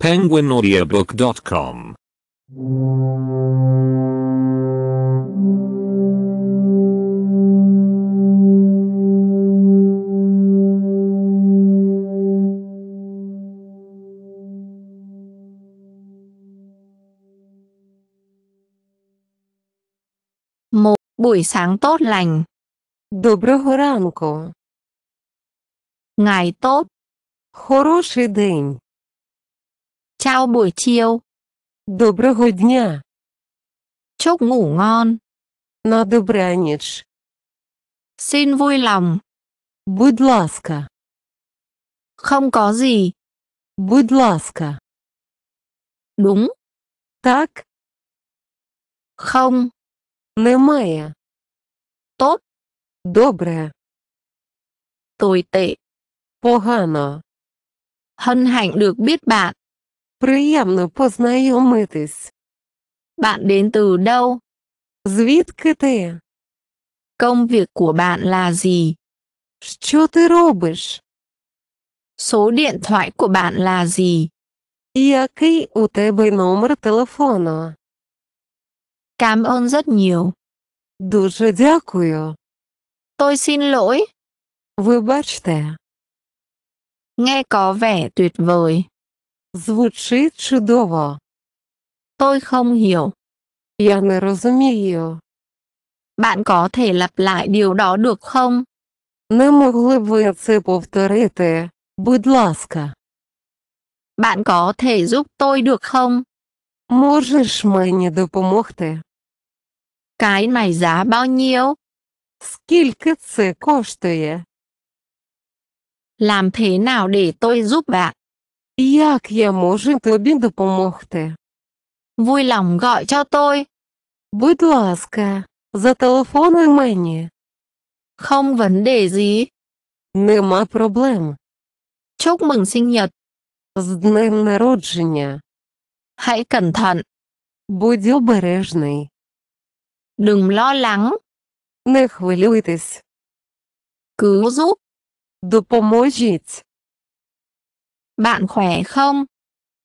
penguinaudiobook.com một buổi sáng tốt lành Доброго ранку. Ngày tốt. Хороший день. Chào buổi chiều. Доброго дня. Chúc ngủ ngon. На добраніч. Xin vui lòng. Будь ласка. Không có gì. Будь ласка. Đúng. Так. Không. Немає. Tốt. Добре. Tồi tệ. Погано. Hân hạnh được biết bạn. Приємно познайомитись. Bạn đến từ đâu? Звідки ти? Công việc của bạn là gì? Що ти робиш? Số điện thoại của bạn là gì? Який у тебе номер телефону? Cảm ơn rất nhiều. Дуже дякую. Tôi xin lỗi. Вибачте. Nghe có vẻ tuyệt vời. Звучить чудово. Tôi không hiểu. Я не розумію. Bạn có thể lặp lại điều đó được không? Не могли б ви це повторити, будь ласка. Bạn có thể giúp tôi được không? Можеш мені допомогти? Cái này giá bao nhiêu? Скільки це коштує? Làm thế nào để tôi giúp bạn? Як я можу тобі допомогти? Vui lòng gọi cho tôi. Будь ласка, зателефонуй мені. Không vấn đề gì. Нема проблем. Chúc mừng sinh nhật. З днем народження. Hãy cẩn thận. Будь обережний. Đừng lo lắng. Не хвилюйтесь. Cứu giúp. Допоможіть. Bạn khỏe không?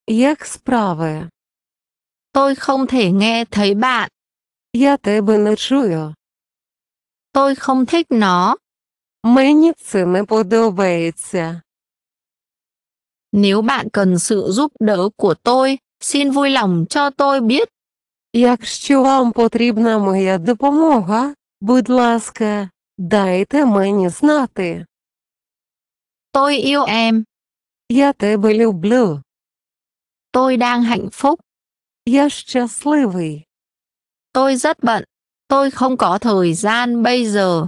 Як справи? Tôi không thể nghe thấy bạn. Я тебе не чую. Tôi không thích nó. Мені це не подобається. Nếu bạn cần sự giúp đỡ của tôi, xin vui lòng cho tôi biết. Якщо вам потрібна моя допомога, будь ласка, дайте мені знати. Tôi yêu em. Я тебе люблю. Tôi đang hạnh phúc. Я щасливий. Tôi rất bận. Tôi không có thời gian bây giờ.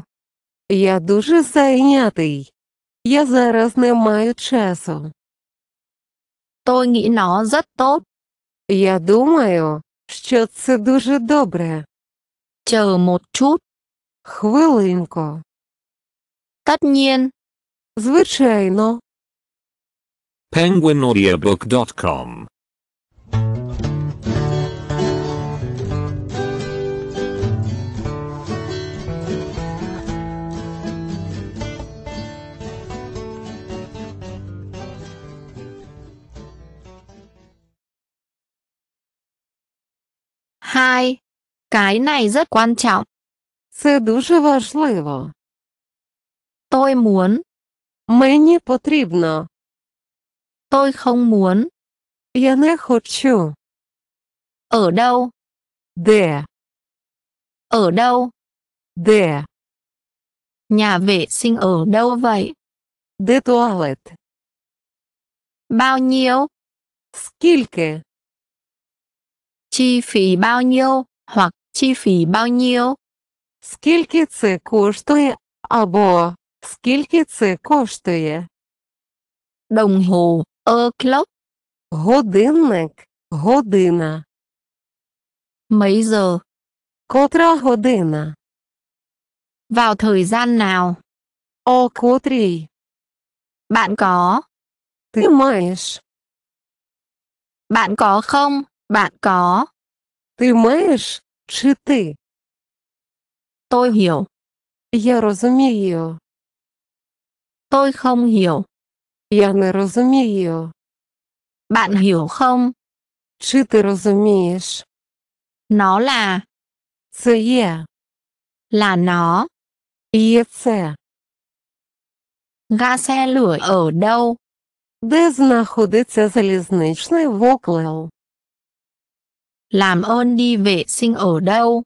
Я дуже зайнятий. Я зараз не маю часу. Tôi nghĩ nó rất tốt. Я думаю, що це дуже добре. Chờ một chút. Хвилинку. Tất nhiên. Звичайно. penguinaudiobook.com Hai. Cái này rất quan trọng. Це дуже важливо. Tôi muốn. Мені потрібно. Tôi không muốn. Я не хочу. Ở đâu? Где? Ở đâu? Где? Nhà vệ sinh ở đâu vậy? Где туалет? Bao nhiêu? Скільки? Chi phí bao nhiêu hoặc chi phí bao nhiêu? Скільки це коштує або скільки це коштує? Đồng hồ O'clock. Годинник. Година. Mấy giờ? Котра година? Vào thời gian nào? o котрій? Bạn có. Ти маєш. Bạn có không? Bạn có. Ти маєш чи ти? Tôi hiểu. Я розумію. Tôi không hiểu. Я не розумію. Bạn hiểu không? Чи ти розумієш? Nó là. Це є. Là nó. Є це. Ga xe lửa ở đâu? Де знаходиться залізничний вокзал? Làm ơn đi vệ sinh ở đâu?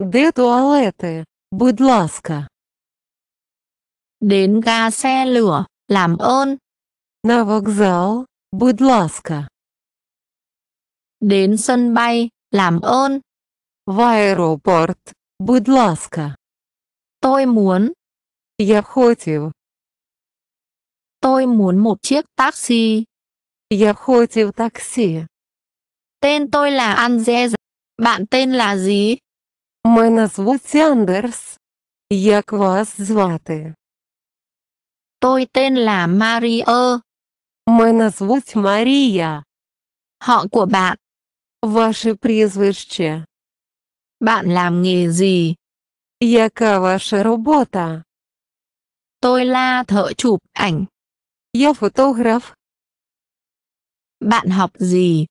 Де туалети? Будь ласка. Đến ga xe lửa, làm ơn. На вокзал, будь ласка. Đến sân bay, làm ơn. В аэропорт, будь ласка. Tôi muốn. Я хотів. Tôi muốn một chiếc taxi. Я хотів таксі. Tên tôi là Andrzej. Bạn tên là gì? Мене звуть Андерс. Як вас звати? Tôi tên là Maria. Мене звуть Марія. Họ của bạn. Ваше прізвище. Bạn làm nghề gì? Яка ваша робота? Tôi là thợ chụp ảnh. Я фотограф. Bạn học gì?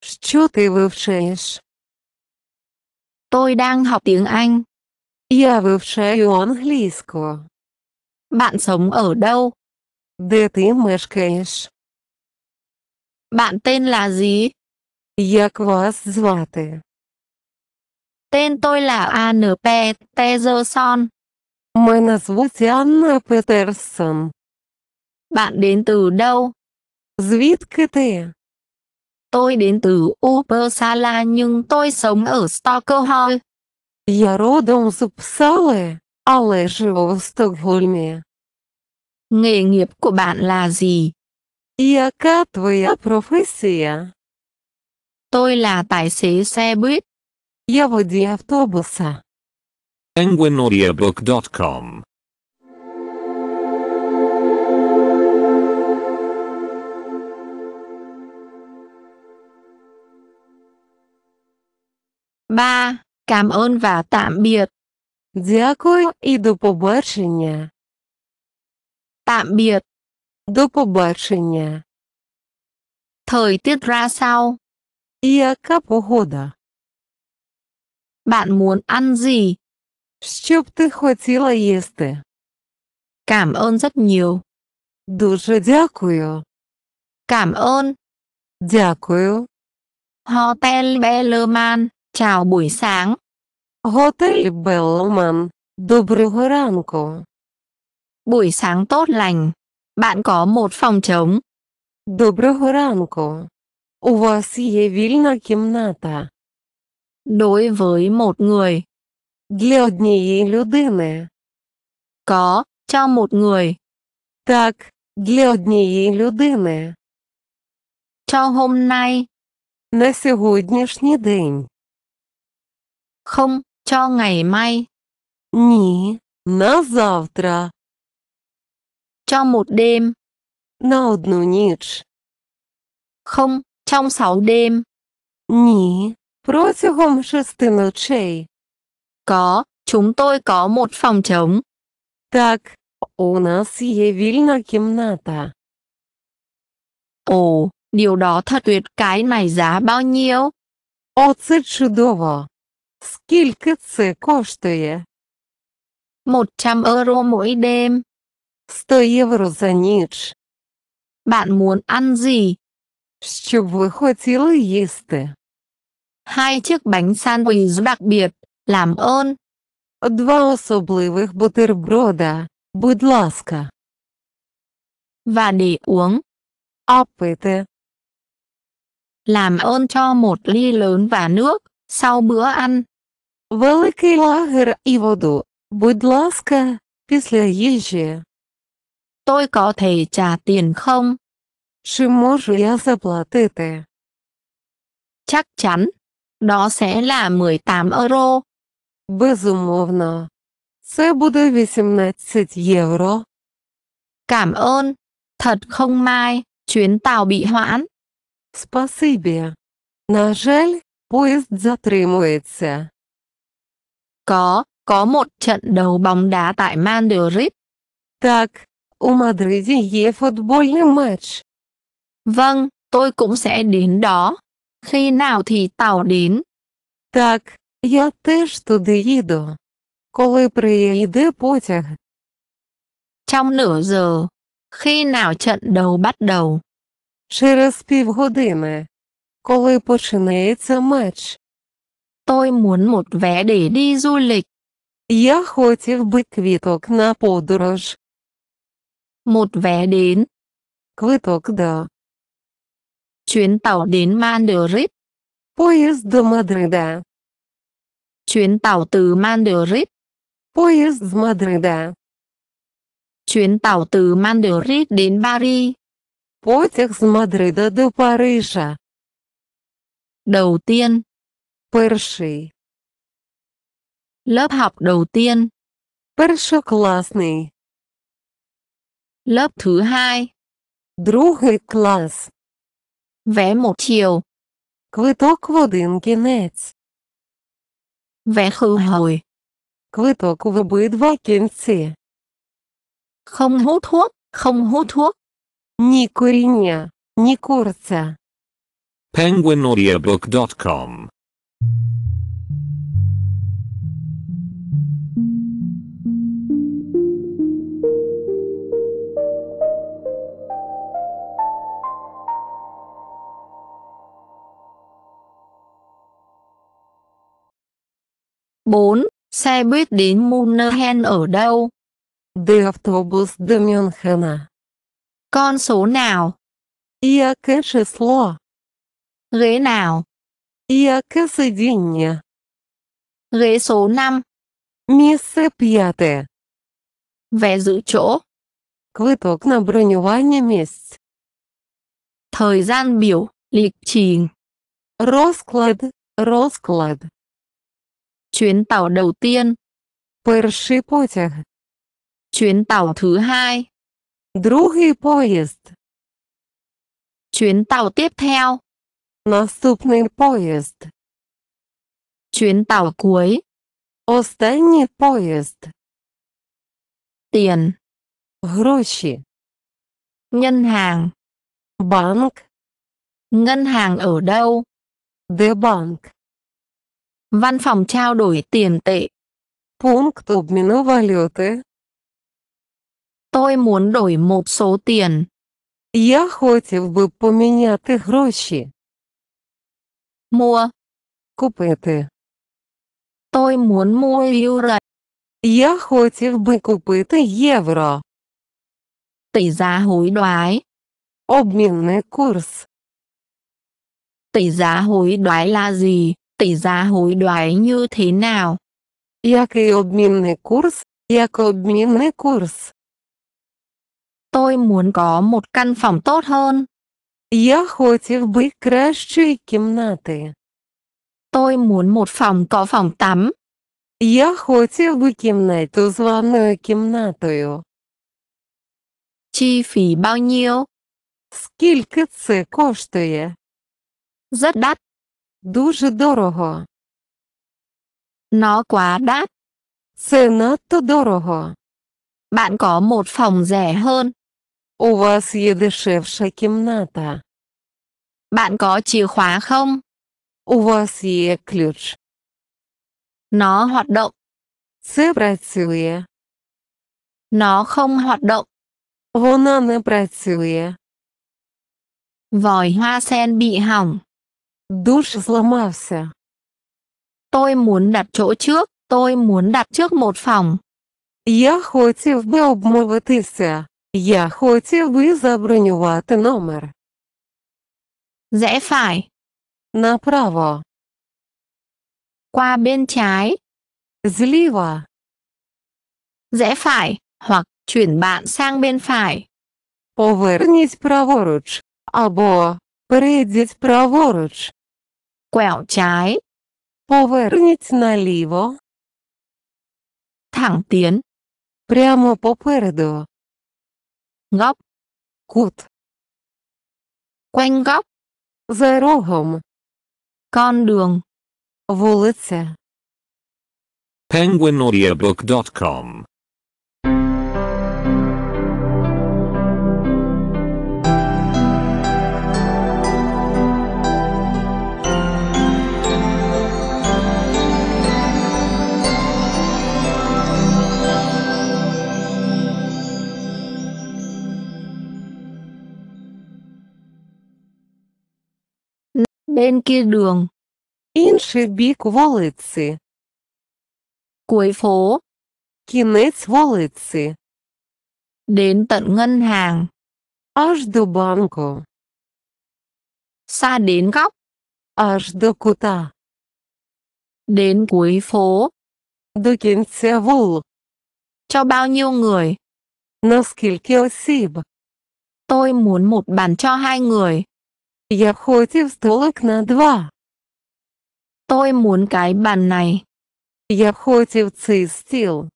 Що ти вивчаєш? Tôi đang học tiếng Anh. Я вивчаю англійську. Bạn sống ở đâu? Де ти мешкаєш? Bạn tên là gì? Як вас звати? Tên tôi là Anne Peterson. Мене звуть Анна Петерсон. Bạn đến từ đâu? Звідки ти? Tôi đến từ Uppsala nhưng tôi sống ở Stockholm. Я родом з Упсали, але живу в Стокгольмі. Nghề nghiệp của bạn là gì? Яка твоя професія? Tôi là tài xế xe buýt. Я водій автобуса. penguinaudiobook.com Ba, cảm ơn và tạm biệt. Дякую і до побачення. Tạm biệt. До побачення. Thời tiết ra sao? Яка погода? Bạn muốn ăn gì? Що б ти хотіла їсти? Cảm ơn rất nhiều. Дуже дякую. Cảm ơn. Дякую. Hotel bellman. chào buổi sáng. Hotel bellman. доброго ранку. Buổi sáng tốt lành. Bạn có một phòng trống. Доброго ранку. У вас є вільна кімната. Đối với một người. Для однієї людини. Có, cho một người. Так, для однієї людини. Cho hôm nay. На сьогоднішній день. Không, cho ngày mai. Ні, на завтра. Cho một đêm. На одну ніч. Không, trong sáu đêm. Ні, протягом шести ночей. Có, chúng tôi có một phòng trống. Так, у нас є вільна кімната. Ồ, điều đó thật tuyệt, cái này giá bao nhiêu? Оце чудово. Скільки це коштує? 100 euro mỗi đêm. 100 євро за ніч. Bạn muốn ăn gì? Щоб ви хотіли їсти? Hai chiếc bánh sandwich đặc biệt, làm ơn. Два особливих бутерброда, будь ласка. Và để uống. А пити. Làm ơn cho một ly lớn và nước, sau bữa ăn. Великий лагер і воду, будь ласка, після їжі. Tôi có thể trả tiền không? Чи можу я заплатити? Chắc chắn. Đó sẽ là 18 euro. Безумовно. Це буде 18 євро. Cảm ơn. Thật không may, chuyến tàu bị hoãn. Спасибі. На жаль, поїзд затримується. Có, có một trận đấu bóng đá tại Madrid. Так, У Madriді є футбольний матч. Vâng, tôi cũng sẽ đến đó. Khi nào thì tàu đến? Так, я теж туди їду. Коли приїде потяг? Trong nửa giờ. Khi nào trận đấu bắt đầu? Через півгодини. Коли починається матч? Tôi muốn một vé để đi du lịch. Я хотів би квіток на подорож. Một vé đến. Квиток до. Chuyến tàu đến Madrid. Поезд до Madrid, Chuyến tàu từ Madrid. Поезд с Madrid, Chuyến tàu từ Madrid đến Paris. Потяг с Madrid до Парижа. Đầu tiên. Перший. Lớp học đầu tiên. Першокласний. Lớp thứ hai. Другий клас. Vé một chiều. Квиток в один кінець. Vé khứ hồi. Квиток в обидва кінці. Không hút thuốc, không hút thuốc. Ні коріння, ні курця. Penguinaudiobook.com 4. Xe buýt đến München ở đâu? The Autobus до Мюнхена. À? Con số nào? Яке число? Ghế nào? Яке сидіння? Ghế số 5. Місце п'яте. Vé giữ chỗ. Квиток на бронювання місць. Thời gian biểu, lịch trình. Розклад, розклад. Chuyến tàu đầu tiên. Перший потяг. Chuyến tàu thứ hai. Другий поїзд. Chuyến tàu tiếp theo. Наступний поїзд. Chuyến tàu cuối. Останній поїзд. Tiền. Гроші. Ngân hàng. Банк. Ngân hàng ở đâu? The bank. Văn phòng trao đổi tiền tệ. Пункт обмена валюты. Tôi muốn đổi một số tiền. Я хотів би поміняти гроші. Mua. Купити. Tôi muốn mua euro. Я хотів би купити євро. Tỷ giá hối đoái. Обменный курс. Tỷ giá hối đoái là gì? tỷ giá hối đoái như thế nào? Який обмінний курс? Як обмінний курс? Tôi muốn có một căn phòng tốt hơn. Я хотів би кращої кімнати. Tôi muốn một phòng có phòng tắm. Я хотів би кімнату з ванною кімнатою. Chi phí bao nhiêu? Скільки це коштує? Rất đắt. Дуже дорого. Nó quá đắt. Це надто дорого. Bạn có một phòng rẻ hơn. У вас є дешевша кімната. Bạn có chìa khóa không? У вас є ключ. Nó hoạt động. Це працює. Nó không hoạt động. Вона не працює. Vòi hoa sen bị hỏng. Душ сломался. Tôi muốn đặt chỗ trước, tôi muốn đặt trước một phòng. Я хотів би обмовитися. Я хотів би забронювати номер. Rẽ phải. Направо. Qua bên trái. Зліва. Rẽ phải, hoặc chuyển bạn sang bên phải. Поверніть праворуч. Або перейдіть праворуч. quẹo trái. Поверніть наліво. Thẳng tiến. Прямо попереду. Góc. Кут. Quanh góc. За рогом. Con đường. Вулиця. Penguinaudiobook.com Bên kia đường. Інший бік вулиці. Cuối phố. Кінець вулиці. Đến tận ngân hàng. Аж до банку. Xa đến góc. Аж до кута. Đến cuối phố. До кінця вул. Cho bao nhiêu người? Наскільки осіб? Tôi muốn một bàn cho hai người. Я хотів столик на два. Tôi muốn cái bàn này. Я хотів цей стіл.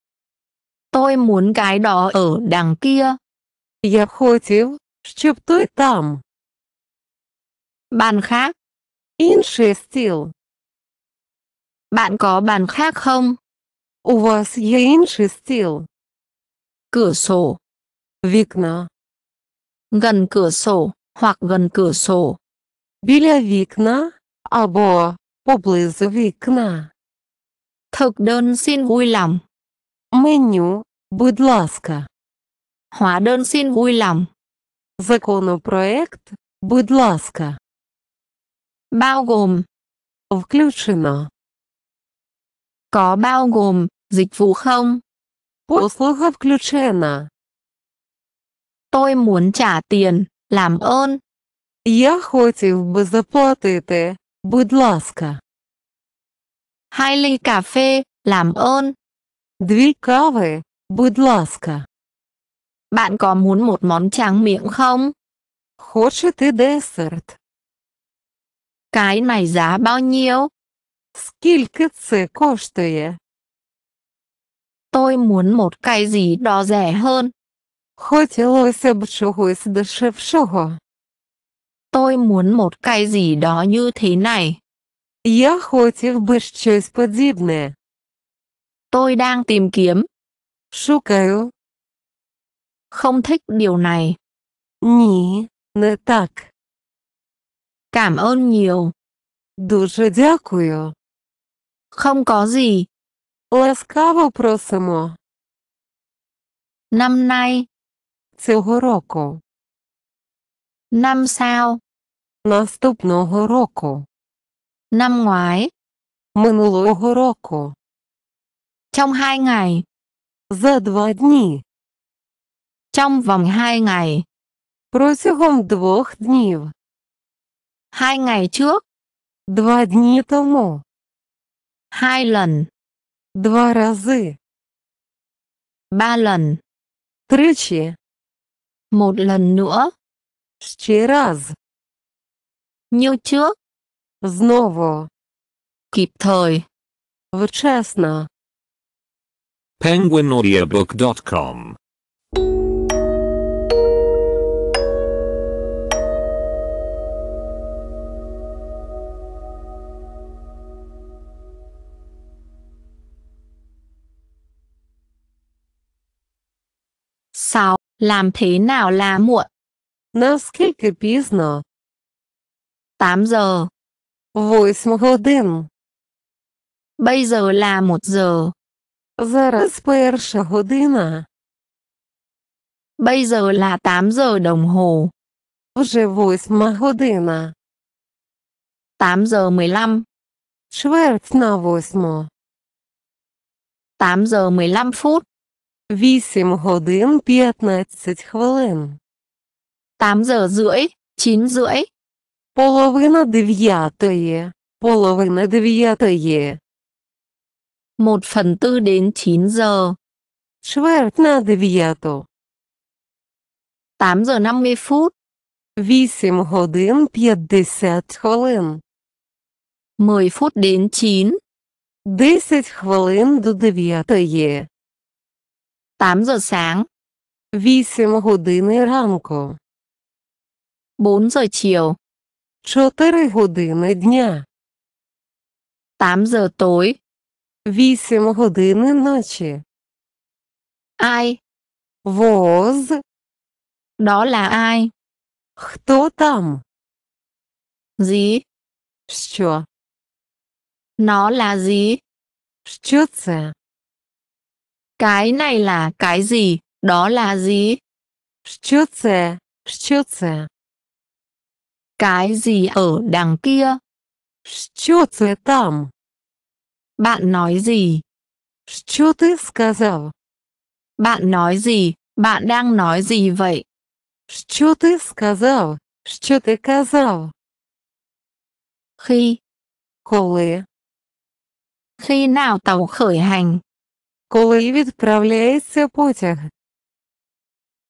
Tôi muốn cái đó ở đằng kia. Я хотів, щоб той там. Bàn khác. Інший стіл. Bạn có bàn khác không? У вас є інший стіл. Cửa sổ. Вікна. Gần cửa sổ hoặc gần cửa sổ. Біля вікна або поблизу вікна. Thực đơn xin vui lòng. Меню, будь ласка. Hóa đơn xin vui lòng. Законопроект, будь ласка. Bao gồm. Включено. Có bao gồm dịch vụ không? Послуга включена. Tôi muốn trả tiền. Làm ơn. Я хотів би заплатити. Будь ласка. Hai ly cà phê, làm ơn. Дві кави, будь ласка. Bạn có muốn một món tráng miệng không? Хочете десерт? Cái này giá bao nhiêu? Скільки це коштує? Tôi muốn một cái gì đó rẻ hơn. Хотілося б чогось дешевшого. Tôi muốn một cái gì đó như thế này. Я хотів би щось подібне. Tôi đang tìm kiếm. Шукаю. Không thích điều này. Ні, не так. Cảm ơn nhiều. Дуже дякую. Không có gì. Ласкаво просимо. Năm nay, цього року. Năm sao. Наступного року. Năm ngoái. Минулого року. Trong hai ngày. За два дні. Trong vòng hai ngày. Протягом двох днів. Hai ngày trước. Два дні тому. Hai lần. Два рази. Ba lần. Тричі. Một lần nữa. Ще раз. Như trước. Знову. Kịp thời. Вчасно. penguinaudiobook.com Sao Làm thế nào là muộn? Наскільки пізно? 8 giờ. 8 годин. Bây giờ là 1 giờ. Зараз перша година. Bây giờ là 8 giờ đồng hồ. Вже 8 година. 8 giờ 15. Чверть на 8. 8 giờ 15 phút. 8 годин 15 хвилин. 8 giờ rưỡi, 9 rưỡi. Половина дев'ятої. Половина дев'ятої. 1 phần tư đến 9 giờ. Чверть на дев'яту. 8 giờ 50 phút. 8 годин 50 хвилин. 10 phút đến 9. 10 хвилин до 9. 8 giờ sáng. 8 години ранку. 4 giờ chiều. 4 години дня. 8 giờ tối. 8 години ночі. Ai? Воз. Đó là ai? Хто там? Gì? Що? Nó là gì? Що це? Cái này là cái gì? Đó là gì? Що це? Що це? Cái gì ở đằng kia? Що це там? Bạn nói gì? Що ти сказав? Bạn nói gì? Bạn đang nói gì vậy? Що ти сказав? Що ти казав? Khi. Коли. Khi nào tàu khởi hành? Коли відправляється потяг?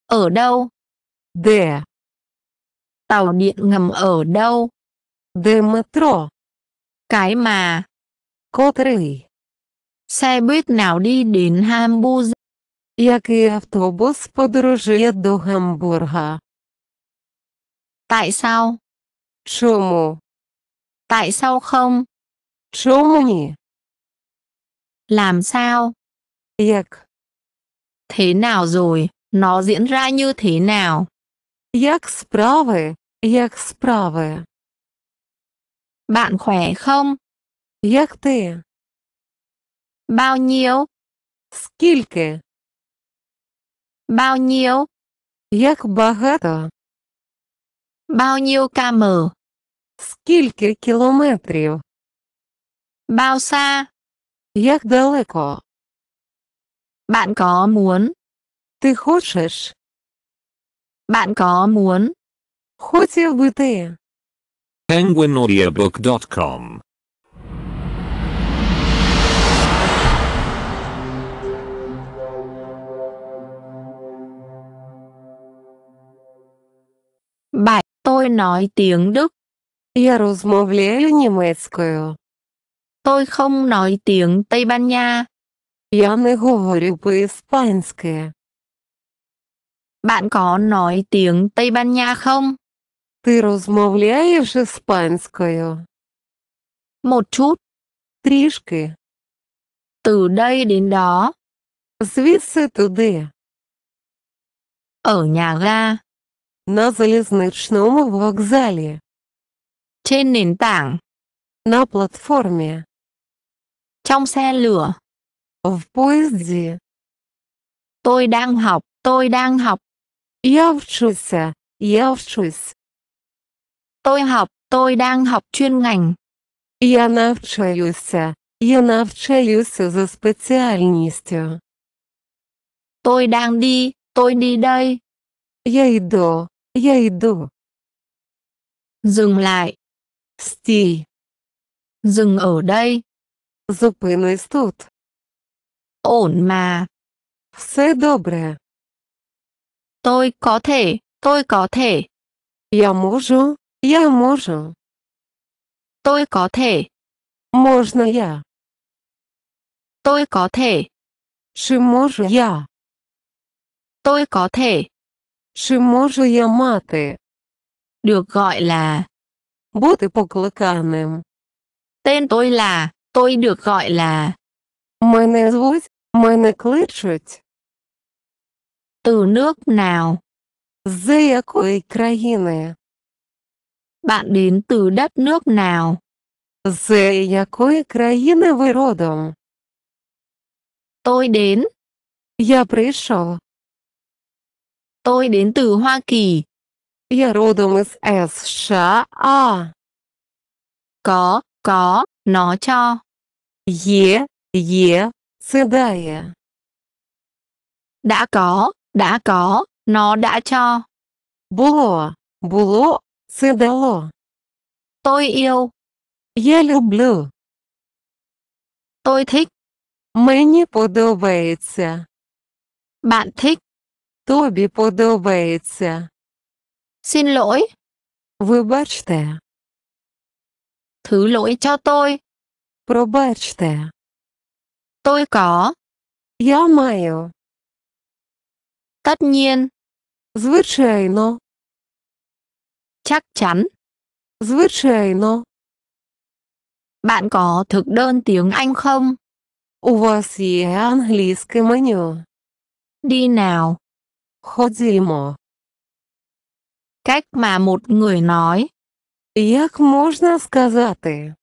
Ở đâu? Де? Tàu điện ngầm ở đâu? Де метро? Cái mà. Котрий? Xe buýt nào đi đến Hamburg? Який автобус подорожує до Гамбурга? Tại sao? Чому? Tại sao không? Чому ні? Làm sao? Jak. Thế nào rồi? Nó diễn ra như thế nào? Jak sprawy? Jak sprawy? Bạn khỏe không? Jak ty? Bao nhiêu? Скільки? Bao nhiêu? Як багато? Bao nhiêu km? Скільки кілометрів? Bao xa? Як далеко? Bạn có muốn? Ты хочешь? Bạn có muốn? Хотел бы ты? PenguinAudiobook.com Bài tôi nói tiếng Đức. Я размовляю немецкую. Tôi không nói tiếng Tây Ban Nha. Я не говорю по-испански. Bạn có nói tiếng Tây Ban Nha không? Ты размовляешь испанскою? Một chút. Трішки. Từ đây đến đó. Звідси туди. Ở nhà ga. На залізничному вокзалі. Trên nền tảng. На платформі. Trong xe lửa. В поезде. Tôi đang học, tôi đang học. Я вчуся, я вчусь. Tôi học, tôi đang học chuyên ngành. Я навчаюся, я навчаюся за спеціальністю. Tôi đang đi, tôi đi đây. Я йду, я йду. Dừng lại. Стій. Dừng ở đây. Зупинись тут. Ổn mà. Все добре. Tôi có thể, tôi có thể. Я можу, я можу. Tôi có thể. Можно я. Tôi có thể. Чи можу я? Tôi có thể. Чи можу я мати? Được gọi là бути покликаним. Tên tôi là, tôi được gọi là Мене звуть, мене кличуть. Từ nước nào? З якої країни? Bạn đến từ đất nước nào? З якої країни ви родом? Tôi đến. Я прийшов. Tôi đến từ Hoa Kỳ. Я родом із США. Có, có, nó cho. Є, Є, це дає. Đã có, đã có, nó đã cho. Було, було, це дало. Tôi yêu. Я люблю. Tôi thích. Мені подобається. Bạn thích. Тобі подобається. Xin lỗi. Вибачте. Thứ lỗi cho tôi. Пробачте. Tôi có. Я маю. Tất nhiên. Звичайно. Chắc chắn. Звичайно. Bạn có thực đơn tiếng Anh không? У вас є англійське меню? Đi nào. Ходімо. Cách mà một người nói. Як можна сказати?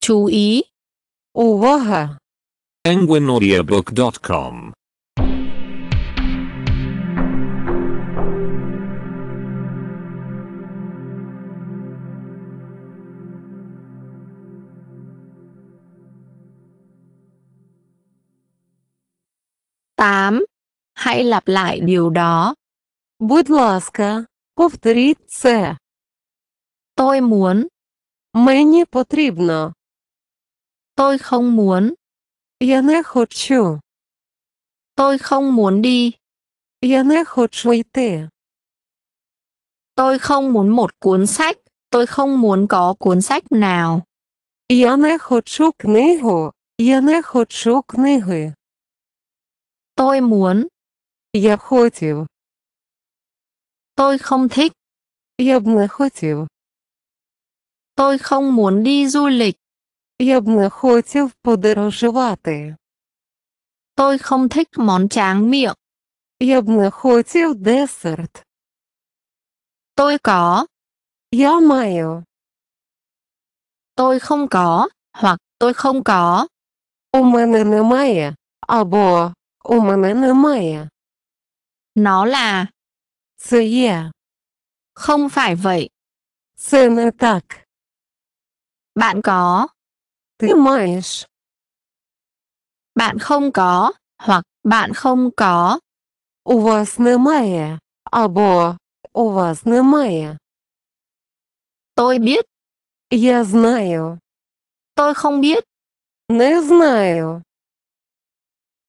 Chú ý. Увага! penguinaudiobook.com Tám. Hãy lặp lại điều đó. Будь ласка, повторіть це. Tôi muốn. Мені потрібно. Tôi không muốn. Я не хочу. Tôi không muốn đi. Я не хочу йти. Tôi không muốn một cuốn sách. Tôi không muốn có cuốn sách nào. Я не хочу книгу. Я не хочу книги. Tôi muốn. Я хотів. Tôi không thích. Я б не хотів. Tôi không muốn đi du lịch. Я б не хотів подорожувати. Tôi không thích món tráng miệng. Я б не хотів десерт. Tôi có. Я маю. Tôi không có, hoặc tôi không có. У мене немає, або у мене немає. Nó là. Це є. Không phải vậy. Це не так. Bạn có. Ты маешь. Bạn không có, hoặc bạn không có. У вас немає, або у вас немає. Tôi biết. Я знаю. Tôi không biết. Не знаю.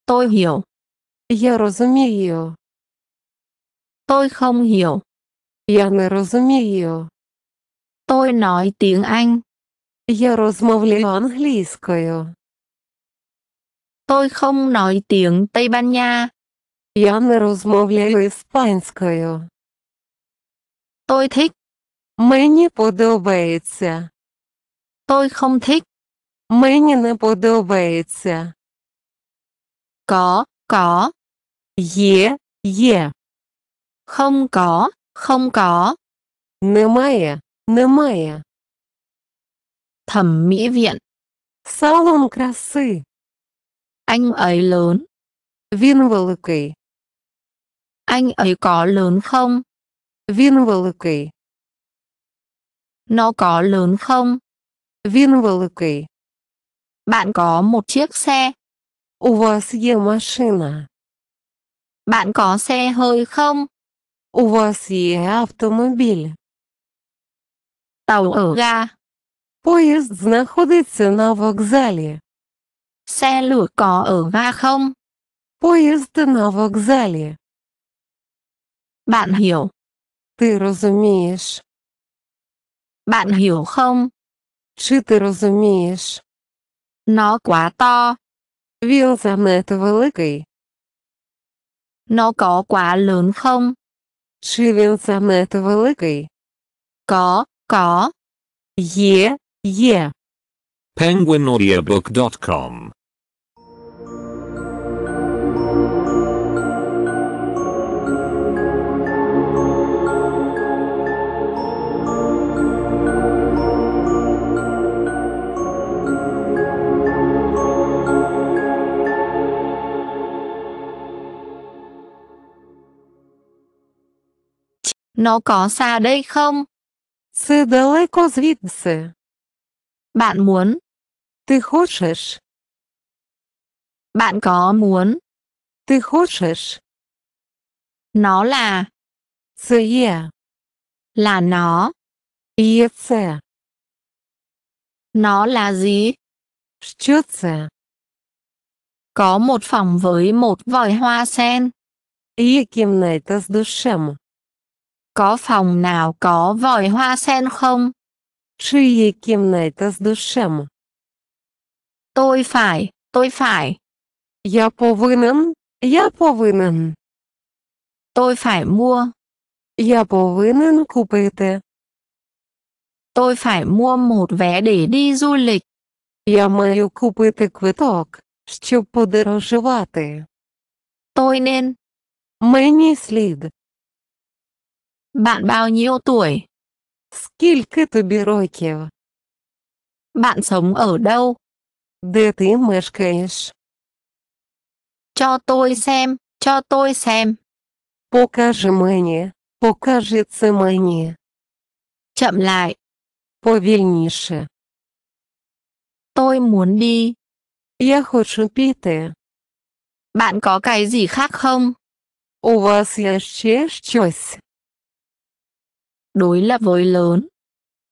Tôi hiểu. Я розумію. Tôi không hiểu. Я не розумію. Tôi nói tiếng Anh. Я розмовляю англійською. Tôi không nói tiếng Tây Ban Nha. Я не розмовляю іспанською. Tôi thích. Мені подобається. Tôi không thích. Мені не подобається. Có, có. Є, є. Không có, không có. Немає, немає. thẩm mỹ viện. Салон краси. Anh ấy lớn. Він великий. Anh ấy có lớn không? Він великий. Nó có lớn không? Він великий. Bạn có một chiếc xe. У вас є машина. Bạn có xe hơi không? У вас є автомобіль. Tàu ở ga. Поїзд знаходиться на вокзалі. Xe lửa có ở ga không? Поїзд на вокзалі. Bạn hiểu. Ти розумієш. Bạn hiểu không? Чи ти розумієш? Nó quá to. Він занадто великий. Nó có quá lớn không? Чи він занадто великий? Có, có. Є, Yeah. PenguinAudiobook.com Nó có xa đây không? Це далеко звідси. Bạn muốn. Ty хочешь. Bạn có muốn. Ты хочешь. Nó là. Це Là nó. Є це. Nó là gì? Що це? Có một phòng với một vòi hoa sen. Є кімната з душем. Có phòng nào có vòi hoa sen không? Чи кімната з душем? Той фай, той фай. Я повинен, я повинен. Той фай, mua, Я повинен купити. Той фай, mua мут vé để đi du lịch. Я маю купити квиток, щоб подорожувати. Tôi nên, Мені слід. bạn bao nhiêu tuổi? Скільки тобі років? Bạn sống ở đâu? Де ти мешкаєш? Cho tôi xem, cho tôi xem. Покажи мені, покажи це мені. Chậm lại, повільніше. Tôi muốn đi. Я хочу піти. Bạn có cái gì khác không? У вас є ще щось? đối lập với lớn.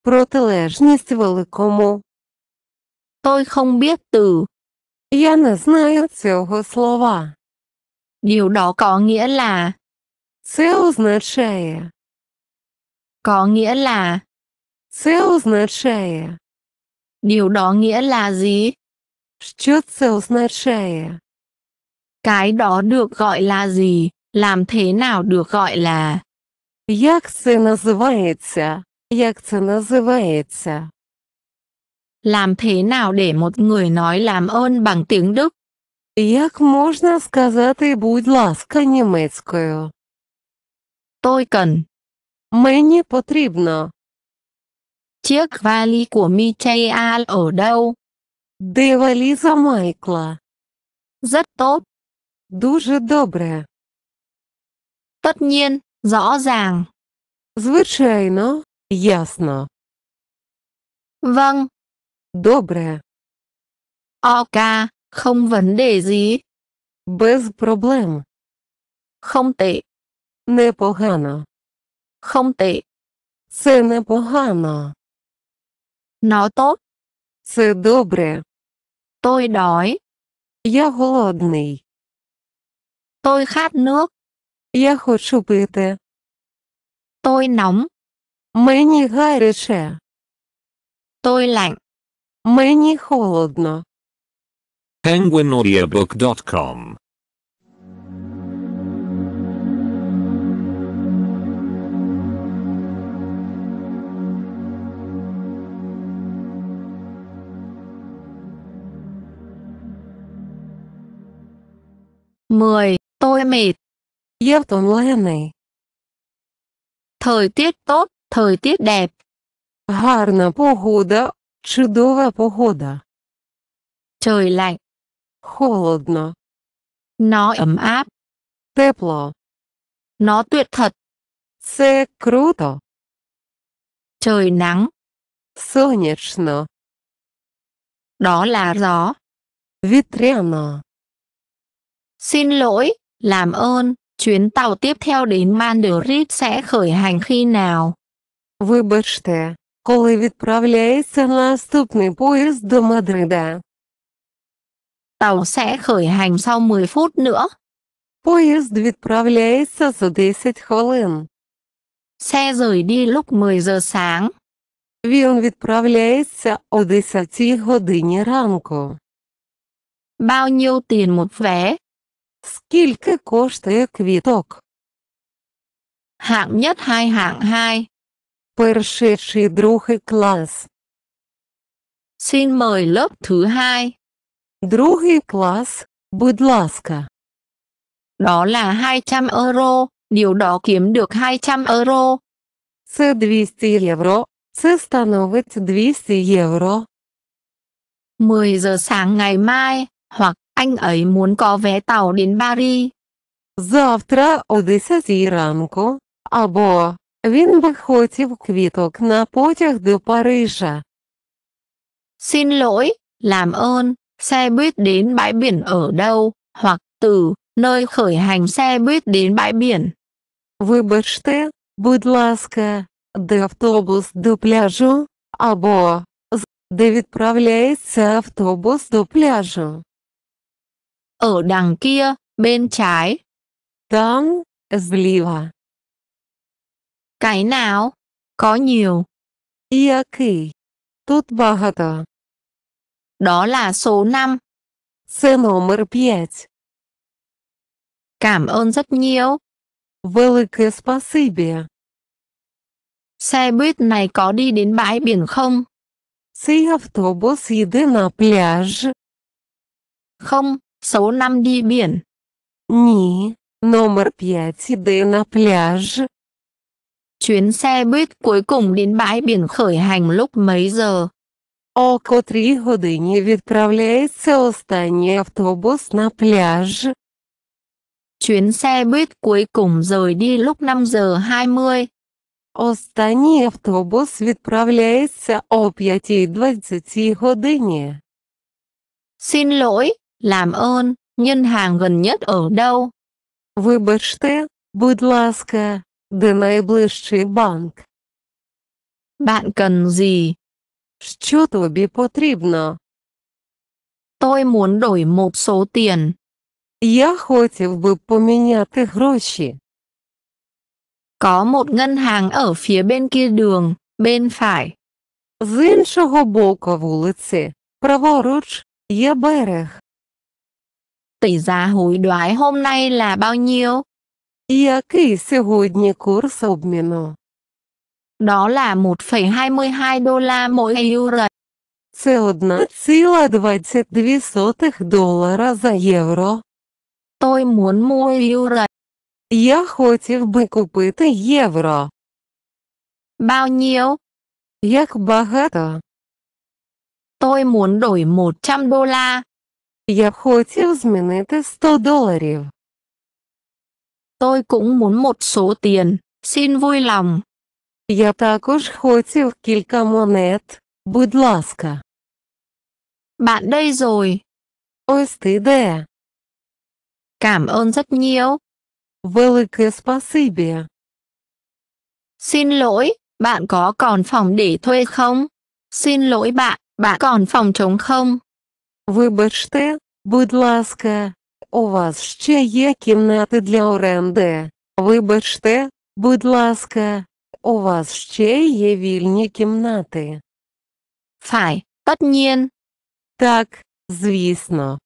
Протилежність великому. Tôi không biết từ. Я не знаю цього слова. Điều đó có nghĩa là Це означає. Có nghĩa là Це означає. Điều đó nghĩa là gì? Що це означає? Cái đó được gọi là gì? Làm thế nào được gọi là Як це називається? Як це називається? Làm thế nào để một người nói làm ơn bằng tiếng Đức? Як можна сказати, будь ласка, німецькою? Tôi cần. Мені потрібно. Chiếc vali của Michael ở đâu? Де валіза Майкла? Rất tốt. Дуже добре. Tất nhiên, Rõ ràng. Звичайно. Ясно. Vâng. Добре. Ok, không vấn đề gì. Без проблем. Không tệ. Непогано. Không tệ. Це непогано. Nó tốt. Це добре. Tôi đói. Я голодний. Tôi khát nước. Я хочу пити. Tôi nóng. Мені гаряче. Tôi lạnh. Мені холодно. penguinaudiobook.com Mười, Tôi mệt giấc tuần lễ này. Thời tiết tốt, thời tiết đẹp. Гарна погода, чудова погода. Trời lạnh. Холодно. Nó ấm áp. Тепло. Nó tuyệt thật. Це круто. Trời nắng. Сонячно. Đó là gió. Вітряно. Xin lỗi, làm ơn. Chuyến tàu tiếp theo đến Madrid sẽ khởi hành khi nào? Вибачте, коли відправляється наступний поїзд до Мадрида? Tàu sẽ khởi hành sau 10 phút nữa. Поїзд відправляється за 10 хвилин. Xe rời đi lúc 10 giờ sáng. Він відправляється о 10 годині ранку. Bao nhiêu tiền một vé? Скільки коштує квіток? Hạng nhất hay hạng hai? Перший чи другий клас? Xin mời lớp thứ hai. Другий клас, будь ласка. Đó là 200 euro, điều đó kiếm được 200 euro. Це 200 євро, це становить 200 євро. 10 giờ sáng ngày mai, hoặc anh ấy muốn có vé tàu đến Paris. Завтра о 10 ранку, або він би хотів квіток на потяг до Парижа. Xin lỗi, làm ơn, xe buýt đến bãi biển ở đâu, hoặc từ nơi khởi hành xe buýt đến bãi biển. Вибачте, будь ласка, де автобус до пляжу, або де відправляється автобус до пляжу ở đằng kia, bên trái. Tam zliwa. Cái nào? Có nhiều. Yaki. Тут багато. Đó là số 5. Це номер 5. Cảm ơn rất nhiều. Велике спасибі. Xe buýt này có đi đến bãi biển không? Цей автобус їде на пляж. Không, Số 5 đi biển. Ні, номер 5 іди на пляж. Chuyến xe buýt cuối cùng đến bãi biển khởi hành lúc mấy giờ? О котрій годині відправляється останній автобус на пляж? Chuyến xe buýt cuối cùng rời đi lúc 5 giờ 20. Останній автобус відправляється о 5.20 годині. Xin lỗi, làm ơn, ngân hàng gần nhất ở đâu? Вибачте, будь ласка, де найближчий банк? Bạn cần gì? Що тобі потрібно? Tôi muốn đổi một số tiền. Я хотів би поміняти гроші. Có một ngân hàng ở phía bên kia đường, bên phải. З іншого боку вулиці, праворуч, є берег. Tỷ giá hối đoái hôm nay là bao nhiêu? Який сьогодні курс обміну? Đó là 1,22 đô la mỗi euro. Це 1,22 долара за євро. Tôi muốn mua euro. Я хотів би купити євро. Bao nhiêu? Як багато? Tôi muốn đổi 100 đô la. Я б хотів змінити 100 доларів. Tôi cũng muốn một số tiền, xin vui lòng. Я також хотів кілька монет, будь ласка. Bạn đây rồi. Ось ти де. Cảm ơn rất nhiều. Велике спасибі. Xin lỗi, bạn có còn phòng để thuê không? Xin lỗi bạn, bạn còn phòng trống không? Вибачте, будь ласка, у вас ще є кімнати для оренди. Вибачте, будь ласка, у вас ще є вільні кімнати. Фай, tất Так, звісно.